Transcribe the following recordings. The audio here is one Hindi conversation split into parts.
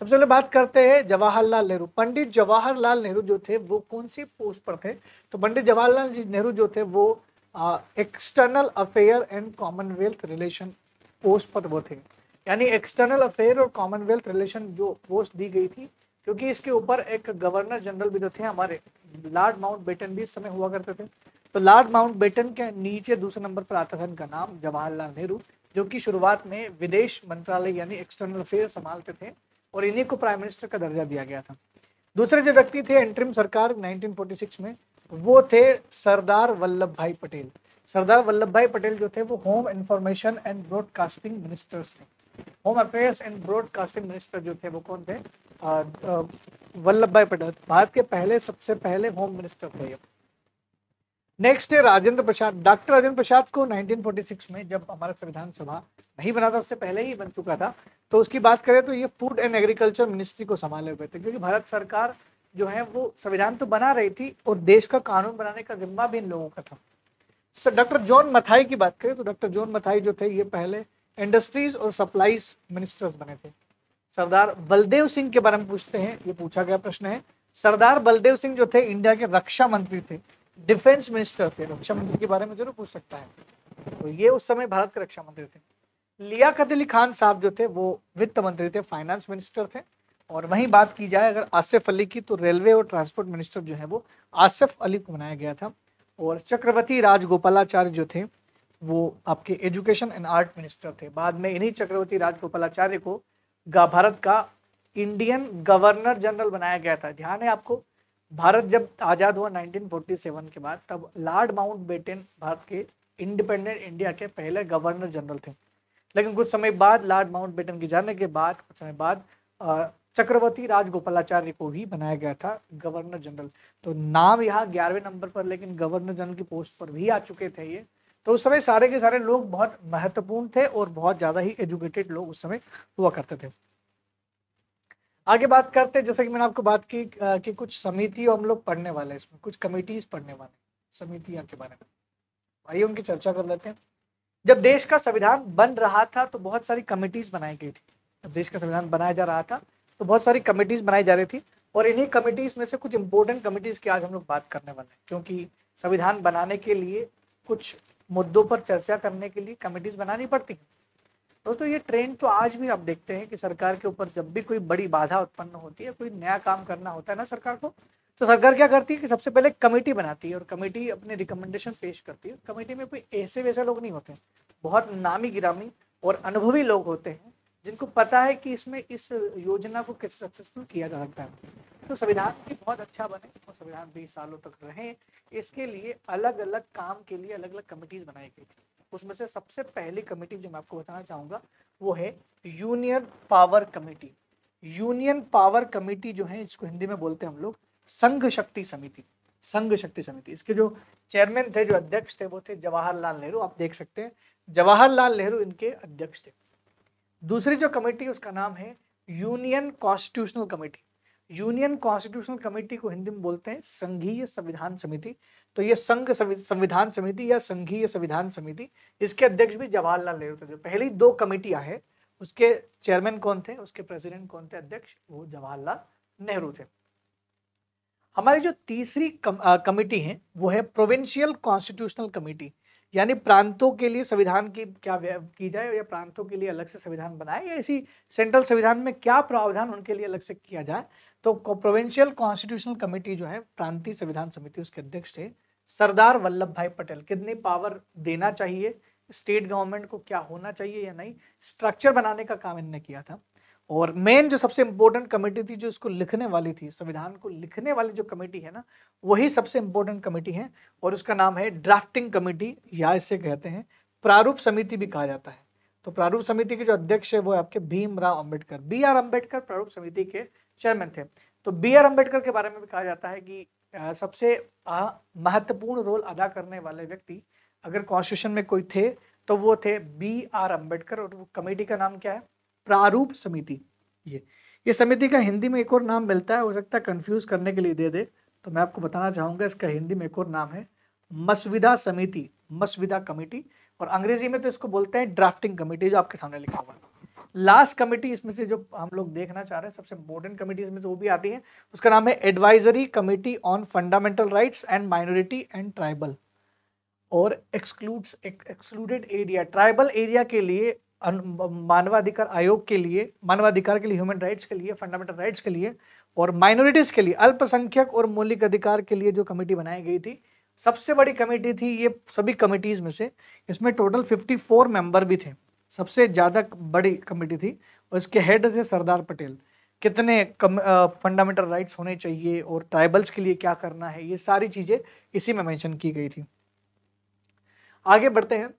सबसे पहले बात करते हैं जवाहरलाल नेहरू पंडित जवाहरलाल नेहरू जो थे वो कौन सी पोस्ट पर थे तो पंडित जवाहरलाल नेहरू जो थे वो external affair and commonwealth relation post पर वो थे यानी एक्सटर्नल अफेयर और कॉमनवेल्थ रिलेशन जो पोस्ट दी गई थी क्योंकि इसके ऊपर एक गवर्नर जनरल भी तो थे हमारे लॉर्ड माउंट बेटन भी इस समय हुआ करते थे तो लॉर्ड माउंट बेटन के नीचे दूसरे नंबर पर आता था इनका नाम जवाहरलाल नेहरू जो कि शुरुआत में विदेश मंत्रालय यानी एक्सटर्नल अफेयर संभालते थे और इन्हीं को प्राइम मिनिस्टर का दर्जा दिया गया था दूसरे जो व्यक्ति थे एंट्रिम सरकार 1946 में वो थे सरदार वल्लभ भाई पटेल सरदार वल्लभ भाई पटेल जो थे वो home information and broadcasting ministers थे home affairs and broadcasting minister जो थे वो कौन थे वल्लभ भाई पटेल भारत के पहले सबसे पहले होम मिनिस्टर थे ये नेक्स्ट है राजेंद्र प्रसाद डॉक्टर राजेंद्र प्रसाद को 1946 में जब हमारा संविधान सभा नहीं बना था उससे पहले ही बन चुका था तो उसकी बात करें तो ये फूड एंड एग्रीकल्चर मिनिस्ट्री को संभाले हुए थे क्योंकि भारत सरकार जो है वो संविधान तो बना रही थी और देश का कानून बनाने का जिम्मा भी इन लोगों का था सर डॉक्टर जॉन मथाई की बात करें तो डॉक्टर जॉन मथाई जो थे ये पहले इंडस्ट्रीज और सप्लाईज मिनिस्टर्स बने थे सरदार बलदेव सिंह के बारे में पूछते हैं ये पूछा गया प्रश्न है सरदार बलदेव सिंह जो थे इंडिया के रक्षा मंत्री थे डिफेंस मिनिस्टर थे रक्षा मंत्री के बारे में जरूर पूछ सकता है तो ये उस समय भारत के रक्षा मंत्री थे लियाकत अली खान साहब जो थे वो वित्त मंत्री थे फाइनेंस मिनिस्टर थे और वहीं बात की जाए अगर आसिफ अली की तो रेलवे और ट्रांसपोर्ट मिनिस्टर जो है वो आसिफ अली को बनाया गया था और चक्रवर्ती राजगोपालाचार्य जो थे वो आपके एजुकेशन एंड आर्ट मिनिस्टर थे बाद में इन्हीं चक्रवर्ती राजगोपालाचार्य को भारत का इंडियन गवर्नर जनरल बनाया गया था ध्यान है आपको भारत जब आज़ाद हुआ 1947 के बाद तब लॉर्ड माउंट बेटेन भारत के इंडिपेंडेंट इंडिया के पहले गवर्नर जनरल थे लेकिन कुछ समय बाद लॉर्ड माउंट बेटन के जाने के बाद कुछ समय बाद चक्रवर्ती राजगोपालाचार्य को भी बनाया गया था गवर्नर जनरल तो नाम यहाँ ग्यारहवें नंबर पर लेकिन गवर्नर जनरल की पोस्ट पर भी आ चुके थे ये तो उस समय सारे के सारे लोग बहुत महत्वपूर्ण थे और बहुत ज़्यादा ही एजुकेटेड लोग उस समय हुआ करते थे आगे बात करते हैं जैसे कि मैंने आपको बात की कि कुछ समिति हम लोग पढ़ने वाले हैं इसमें कुछ कमेटीज पढ़ने वाले समितियाँ के बारे में आइए उनकी चर्चा कर लेते हैं जब देश का संविधान बन रहा था तो बहुत सारी कमेटीज बनाई गई थी जब देश का संविधान बनाया जा रहा था तो बहुत सारी कमेटीज बनाई जा रही थी और इन्हीं कमेटीज में से कुछ इंपोर्टेंट कमेटीज की आज हम लोग बात करने वाले हैं क्योंकि संविधान बनाने के लिए कुछ मुद्दों पर चर्चा करने के लिए कमेटीज बनानी पड़ती हैं दोस्तों तो ये ट्रेंड तो आज भी आप देखते हैं कि सरकार के ऊपर जब भी कोई बड़ी बाधा उत्पन्न होती है कोई नया काम करना होता है ना सरकार को तो सरकार क्या करती है कि सबसे पहले कमेटी बनाती है और कमेटी अपने रिकमेंडेशन पेश करती है कमेटी में कोई ऐसे वैसे लोग नहीं होते बहुत नामी गिरामी और अनुभवी लोग होते हैं जिनको पता है कि इसमें इस योजना को कैसे सक्सेसफुल किया जा सकता है तो संविधान भी बहुत अच्छा बने और संविधान बीस सालों तक रहे इसके लिए अलग अलग काम के लिए अलग अलग कमेटीज बनाई गई थी उसमें से सबसे पहली कमेटी जो मैं आपको बताना चाहूँगा वो है union power committee union power committee जो है इसको हिंदी में बोलते हैं हम लोग संघ शक्ति समिति संघ शक्ति समिति इसके जो चेयरमैन थे जो अध्यक्ष थे वो थे जवाहरलाल नेहरू आप देख सकते हैं जवाहरलाल नेहरू इनके अध्यक्ष थे दूसरी जो कमेटी उसका नाम है union constitutional committee union constitutional committee को हिंदी में बोलते हैं संघीय संविधान समिति तो ये संघ संविधान समिति या संघीय संविधान समिति इसके अध्यक्ष भी जवाहरलाल नेहरू थे जो पहली दो कमेटियां हैं उसके चेयरमैन कौन थे उसके प्रेसिडेंट कौन थे अध्यक्ष वो जवाहरलाल नेहरू थे हमारी जो तीसरी कम, आ, कमेटी है वो है प्रोविंशियल कॉन्स्टिट्यूशनल कमेटी यानी प्रांतों के लिए संविधान की क्या की जाए या प्रांतों के लिए अलग से संविधान बनाए या इसी सेंट्रल संविधान में क्या प्रावधान उनके लिए अलग से किया जाए तो प्रोविंशियल कॉन्स्टिट्यूशनल कमेटी जो है प्रांतीय संविधान समिति उसके अध्यक्ष थे सरदार वल्लभ भाई पटेल कितनी पावर देना चाहिए स्टेट गवर्नमेंट को क्या होना चाहिए या नहीं स्ट्रक्चर बनाने का काम इनने किया था और मेन जो सबसे इम्पोर्टेंट कमेटी थी जो इसको लिखने वाली थी संविधान को लिखने वाली जो कमेटी है ना वही सबसे इम्पोर्टेंट कमेटी है और उसका नाम है ड्राफ्टिंग कमेटी या इसे कहते हैं प्रारूप समिति भी कहा जाता है तो प्रारूप समिति के जो अध्यक्ष है वो आपके भीमराव अंबेडकर बी आर अम्बेडकर प्रारूप समिति के चेयरमैन थे तो बी आर अम्बेडकर के बारे में भी कहा जाता है कि सबसे महत्वपूर्ण रोल अदा करने वाले व्यक्ति अगर कॉन्स्टिट्यूशन में कोई थे तो वो थे बी आर अम्बेडकर और वो कमेटी का नाम क्या है प्रारूप समिति ये ये समिति का हिंदी में एक और नाम मिलता है हो सकता है कन्फ्यूज़ करने के लिए दे दे तो मैं आपको बताना चाहूँगा इसका हिंदी में एक और नाम है मसविदा समिति मसविदा कमेटी और अंग्रेजी में तो इसको बोलते हैं ड्राफ्टिंग कमेटी जो आपके सामने लिखा हुआ है लास्ट कमेटी इसमें से जो हम लोग देखना चाह रहे हैं सबसे इंपॉर्टेंट कमेटी इसमें से वो भी आती है उसका नाम है advisory committee on fundamental rights and minority and tribal और excludes excluded area tribal area के लिए मानवाधिकार आयोग के लिए मानवाधिकार के लिए ह्यूमन राइट्स के लिए फंडामेंटल राइट्स के लिए और माइनॉरिटीज़ के लिए अल्पसंख्यक और मौलिक अधिकार के लिए जो कमेटी बनाई गई थी सबसे बड़ी कमेटी थी ये सभी कमेटीज़ में से इसमें टोटल 54 मेंबर भी थे सबसे ज़्यादा बड़ी कमेटी थी और इसके हेड थे सरदार पटेल कितने फंडामेंटल राइट्स होने चाहिए और ट्राइबल्स के लिए क्या करना है ये सारी चीज़ें इसी में मेंशन की गई थी आगे बढ़ते हैं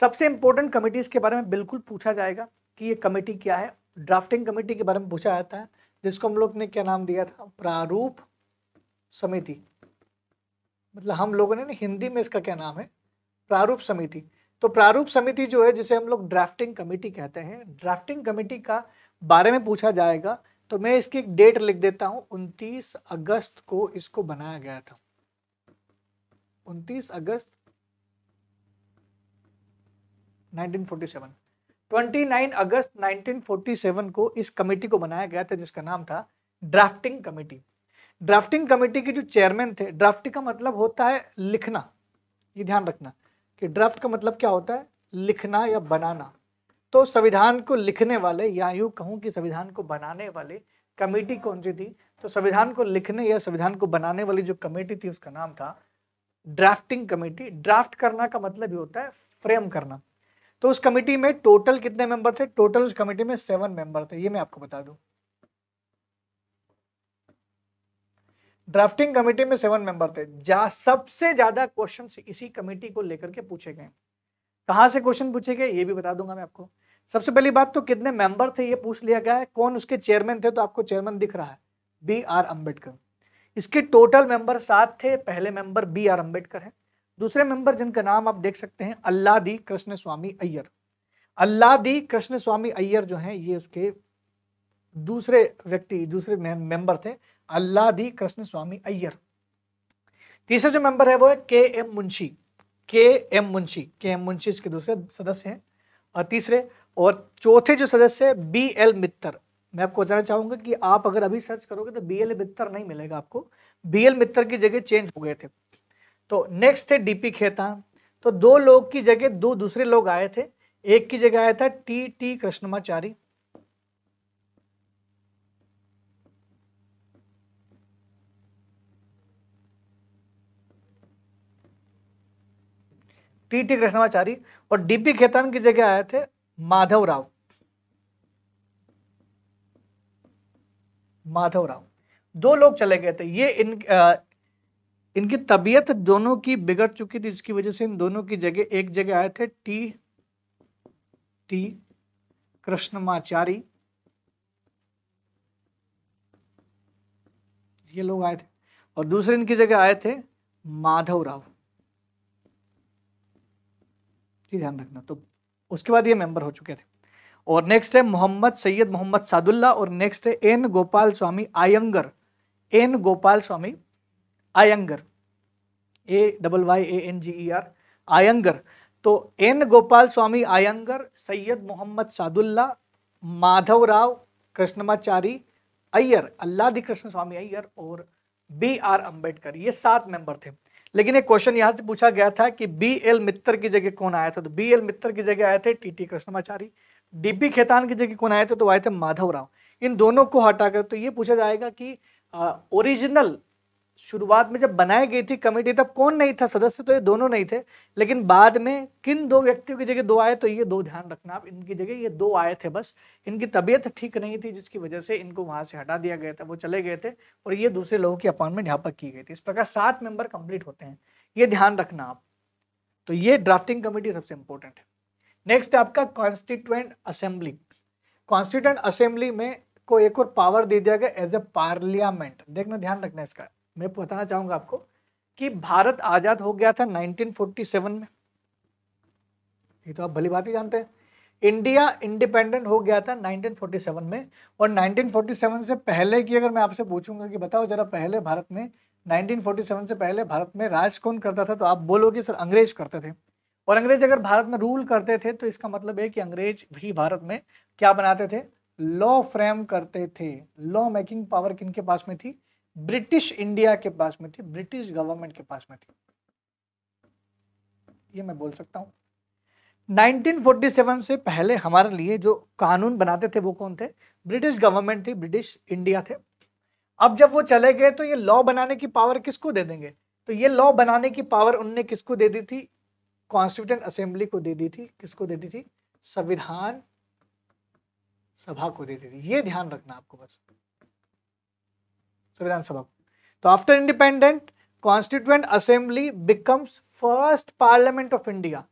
सबसे इम्पोर्टेंट कमेटीज़ के बारे में बिल्कुल पूछा जाएगा कि ये कमेटी क्या है ड्राफ्टिंग कमेटी के बारे में पूछा जाता है जिसको हम लोग ने क्या नाम दिया था प्रारूप समिति मतलब हम लोगों ने हिंदी में इसका क्या नाम है प्रारूप समिति तो प्रारूप समिति जो है जिसे हम लोग ड्राफ्टिंग कमेटी कहते हैं ड्राफ्टिंग कमेटी का बारे में पूछा जाएगा तो मैं इसकी एक डेट लिख देता हूं उनतीस अगस्त को इसको बनाया गया था उनतीस अगस्त 1947 29 अगस्त 1947 को इस कमेटी को बनाया गया था जिसका नाम था ड्राफ्टिंग कमेटी ड्राफ्टिंग कमेटी के जो चेयरमैन थे ड्राफ्टिंग का मतलब होता है लिखना ये ध्यान रखना कि ड्राफ्ट का मतलब क्या होता है लिखना या बनाना तो संविधान को लिखने वाले या यूँ कहूँ कि संविधान को बनाने वाले कमेटी कौन सी थी तो संविधान को लिखने या संविधान को बनाने वाली जो कमेटी थी उसका नाम था ड्राफ्टिंग कमेटी ड्राफ्ट करना का मतलब ही होता है फ्रेम करना तो उस कमेटी में टोटल कितने मेंबर थे टोटल उस कमेटी में सेवन मेंबर थे ये मैं आपको बता दूं ड्राफ्टिंग कमेटी में सेवन मेंबर थे जा सबसे ज्यादा क्वेश्चन इसी कमेटी को लेकर के पूछे गए कहाँ से क्वेश्चन पूछे गए ये भी बता दूंगा मैं आपको सबसे पहली बात तो कितने मेंबर थे ये पूछ लिया गया है कौन उसके चेयरमैन थे तो आपको चेयरमैन दिख रहा है बी आर अम्बेडकर इसके टोटल मेंबर सात थे पहले मेंबर बी आर अम्बेडकर है दूसरे मेंबर जिनका नाम आप देख सकते हैं अल्लादी कृष्ण स्वामी अय्यर अल्लादी कृष्ण स्वामी अय्यर जो है ये उसके दूसरे व्यक्ति दूसरे मेंबर थे अल्लाह कृष्ण स्वामी अय्यर तीसरा जो मेंबर है वो है के एम मुंशी के एम मुंशी के एम मुंशी इसके दूसरे सदस्य हैं और तीसरे और चौथे जो सदस्य है बी एल मित्तर मैं आपको बताना चाहूंगा कि आप अगर अभी सर्च करोगे तो बी एल मित्तर नहीं मिलेगा आपको बी एल मित्तर की जगह चेंज हो गए थे तो नेक्स्ट थे डी पी खेता तो दो लोग की जगह दो दूसरे लोग आए थे एक की जगह आया था T T Krishnamachari T T Krishnamachari और डीपी खेतान की जगह आए थे माधव राव माधव राव दो लोग चले गए थे ये इन आ, इनकी तबीयत दोनों की बिगड़ चुकी थी इसकी वजह से इन दोनों की जगह एक जगह आए थे टी टी कृष्णमाचारी ये लोग आए थे और दूसरे इनकी जगह आए थे माधव राव ये ध्यान रखना तो उसके बाद ये मेंबर हो चुके थे और नेक्स्ट है मोहम्मद सैयद मोहम्मद सादुल्ला और नेक्स्ट है N Gopalaswami Ayyangar N Gopalaswami Ayyangar A double Y A N G E R Ayyangar तो N Gopalaswami Ayyangar Syed Mohammad Saadulla Madhav Rao Krishnamachari Iyer Alladi Krishnaswami Iyer और बी आर अंबेडकर ये सात मेंबर थे लेकिन एक क्वेश्चन यहाँ से पूछा गया था कि बी एल मित्तर की जगह कौन आया था तो बी एल मित्तर की जगह आए थे T T Krishnamachari D B Khaitan की जगह कौन आए थे तो आए थे माधव राव इन दोनों को हटाकर तो ये पूछा जाएगा कि ओरिजिनल शुरुआत में जब बनाई गई थी कमेटी तब कौन नहीं था सदस्य तो ये दोनों नहीं थे लेकिन बाद में किन दो व्यक्तियों की जगह दो आए तो ये दो ध्यान रखना आप इनकी जगह ये दो आए थे बस इनकी तबीयत ठीक नहीं थी जिसकी वजह से इनको वहां से हटा दिया गया था वो चले गए थे और ये दूसरे लोगों की अपॉइंटमेंट यहाँ पर की गई थी इस प्रकार सात मेंबर कंप्लीट होते हैं ये ध्यान रखना आप तो ये ड्राफ्टिंग कमेटी सबसे इंपॉर्टेंट है नेक्स्ट है आपका कॉन्स्टिट्यूएंट असेंबली कॉन्स्टिट्यूएंट असेंबली में को एक और पावर दे दिया गया एज ए पार्लियामेंट देखना ध्यान रखना इसका मैं बताना चाहूँगा आपको कि भारत आज़ाद हो गया था 1947 में ये तो आप भली बात ही जानते हैं इंडिया इंडिपेंडेंट हो गया था 1947 में और 1947 से पहले की अगर मैं आपसे पूछूंगा कि बताओ जरा पहले भारत में 1947 से पहले भारत में राज कौन करता था तो आप बोलोगे सर अंग्रेज करते थे और अंग्रेज अगर भारत में रूल करते थे तो इसका मतलब है कि अंग्रेज भी भारत में क्या बनाते थे लॉ फ्रेम करते थे लॉ मेकिंग पावर किन पास में थी ब्रिटिश इंडिया के पास में थी ब्रिटिश गवर्नमेंट के पास में थी ये मैं बोल सकता हूं 1947 से पहले हमारे लिए जो कानून बनाते थे वो कौन थे ब्रिटिश गवर्नमेंट थी ब्रिटिश इंडिया थे अब जब वो चले गए तो ये लॉ बनाने की पावर किसको दे देंगे तो ये लॉ बनाने की पावर उनने किसको दे दी थी कॉन्स्टिट्यूंट असेंबली को दे दी थी किसको दे दी थी संविधान सभा को दे दी थी ये ध्यान रखना आपको बस तो विधानसभा Vidhan So तो after independent, Constituent Assembly becomes first Parliament of India.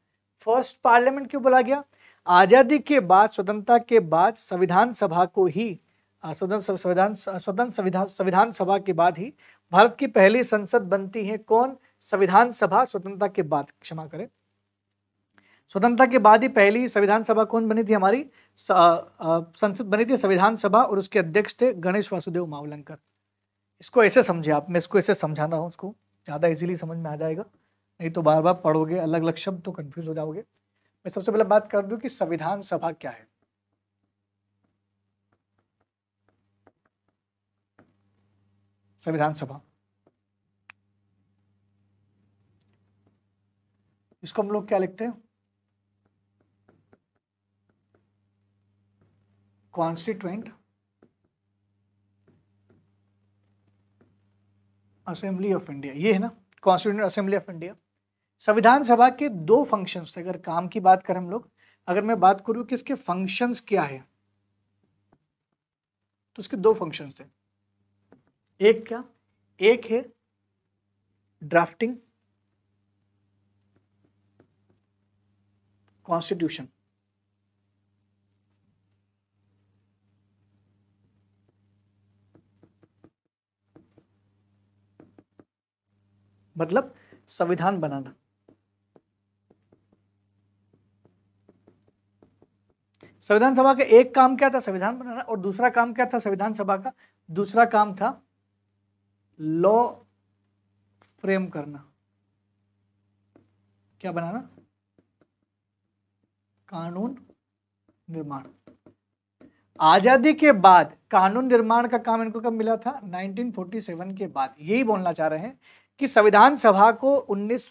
First Parliament क्यों बोला गया आज़ादी के बाद स्वतंत्रता के बाद संविधान सभा को ही स्वतंत्र संविधान स्वतंत्र संविधान संविधान सभा के बाद ही भारत की पहली संसद बनती है कौन संविधान सभा स्वतंत्रता के बाद क्षमा करें स्वतंत्रता के बाद ही पहली संविधान सभा कौन बनी थी हमारी संसद बनी थी संविधान सभा और उसके अध्यक्ष थे गणेश वासुदेव मावलंकर इसको ऐसे समझे आप मैं इसको ऐसे समझाना हूँ उसको ज़्यादा इजीली समझ में आ जाएगा नहीं तो बार बार पढ़ोगे अलग अलग शब्द तो कन्फ्यूज हो जाओगे मैं सबसे पहले बात कर दूँ कि संविधान सभा क्या है संविधान सभा इसको हम लोग क्या लिखते हैं कॉन्स्टिट्यूंट असेंबली ऑफ इंडिया ये है ना कॉन्स्टिट्यूंट असेंबली ऑफ इंडिया संविधान सभा के दो फंक्शंस थे अगर काम की बात करें हम लोग अगर मैं बात करूं कि इसके फंक्शंस क्या है तो इसके दो फंक्शंस थे एक क्या एक है ड्राफ्टिंग कॉन्स्टिट्यूशन मतलब संविधान बनाना संविधान सभा का एक काम क्या था संविधान बनाना और दूसरा काम क्या था संविधान सभा का दूसरा काम था लॉ फ्रेम करना क्या बनाना कानून निर्माण आजादी के बाद कानून निर्माण का काम इनको कब मिला था 1947 के बाद यही बोलना चाह रहे हैं कि संविधान सभा को उन्नीस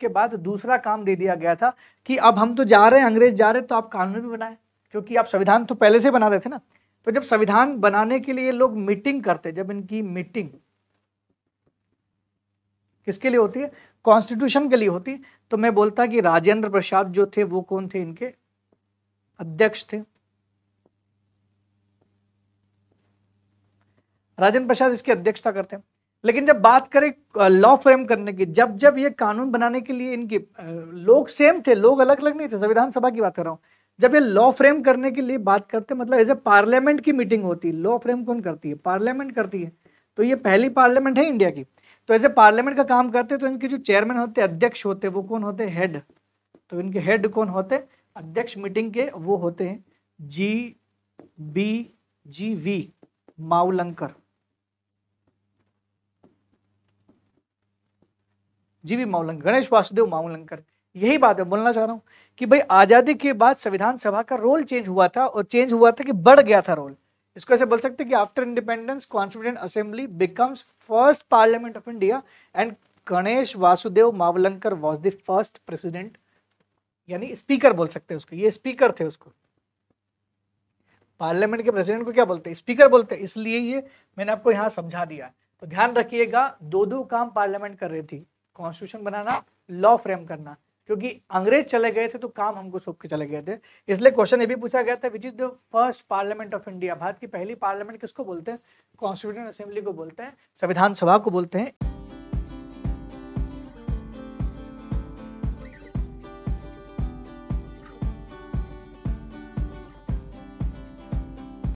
के बाद दूसरा काम दे दिया गया था कि अब हम तो जा रहे हैं अंग्रेज जा रहे हैं तो आप कानून भी बनाए क्योंकि आप संविधान तो पहले से बना रहे थे ना तो जब संविधान बनाने के लिए लोग मीटिंग करते जब इनकी मीटिंग किसके लिए होती है कॉन्स्टिट्यूशन के लिए होती है तो मैं बोलता कि राजेंद्र प्रसाद जो थे वो कौन थे इनके अध्यक्ष थे राजेंद्र प्रसाद इसकी अध्यक्षता करते हैं लेकिन जब बात करें लॉ फ्रेम करने की जब जब ये कानून बनाने के लिए इनके लोग सेम थे लोग अलग अलग नहीं थे संविधान सभा की बात कर रहा हूँ जब ये लॉ फ्रेम करने के लिए बात करते मतलब एज ए पार्लियामेंट की मीटिंग होती है लॉ फ्रेम कौन करती है पार्लियामेंट करती है तो ये पहली पार्लियामेंट है इंडिया की तो एज ए पार्लियामेंट का काम करते तो इनके जो चेयरमैन होते अध्यक्ष होते वो कौन होते हेड तो इनके हेड कौन होते अध्यक्ष मीटिंग के वो होते हैं जी बी जी वी माउलंकर जी भी मावलंकर गणेश वासुदेव मावलंकर यही बात है बोलना चाह रहा हूँ कि भाई आज़ादी के बाद संविधान सभा का रोल चेंज हुआ था और चेंज हुआ था कि बढ़ गया था रोल इसको ऐसे बोल सकते कि after independence constituent assembly becomes first parliament of India and Ganesh Vasudev Mavalankar was the first president यानी स्पीकर बोल सकते हैं उसको ये स्पीकर थे उसको पार्लियामेंट के प्रेसिडेंट को क्या बोलते हैं स्पीकर बोलते हैं इसलिए ये मैंने आपको यहां समझा दिया तो ध्यान रखिएगा दो दो काम पार्लियामेंट कर रही थी कॉन्स्टिट्यूशन बनाना लॉ फ्रेम करना क्योंकि अंग्रेज चले गए थे तो काम हमको सौंप के चले गए थे इसलिए क्वेश्चन ये भी पूछा गया था which is the first parliament of India Bharat की पहली पार्लियामेंट किसको बोलते हैं कॉन्स्टिट्यूशन असेंबली को बोलते हैं संविधान सभा को बोलते हैं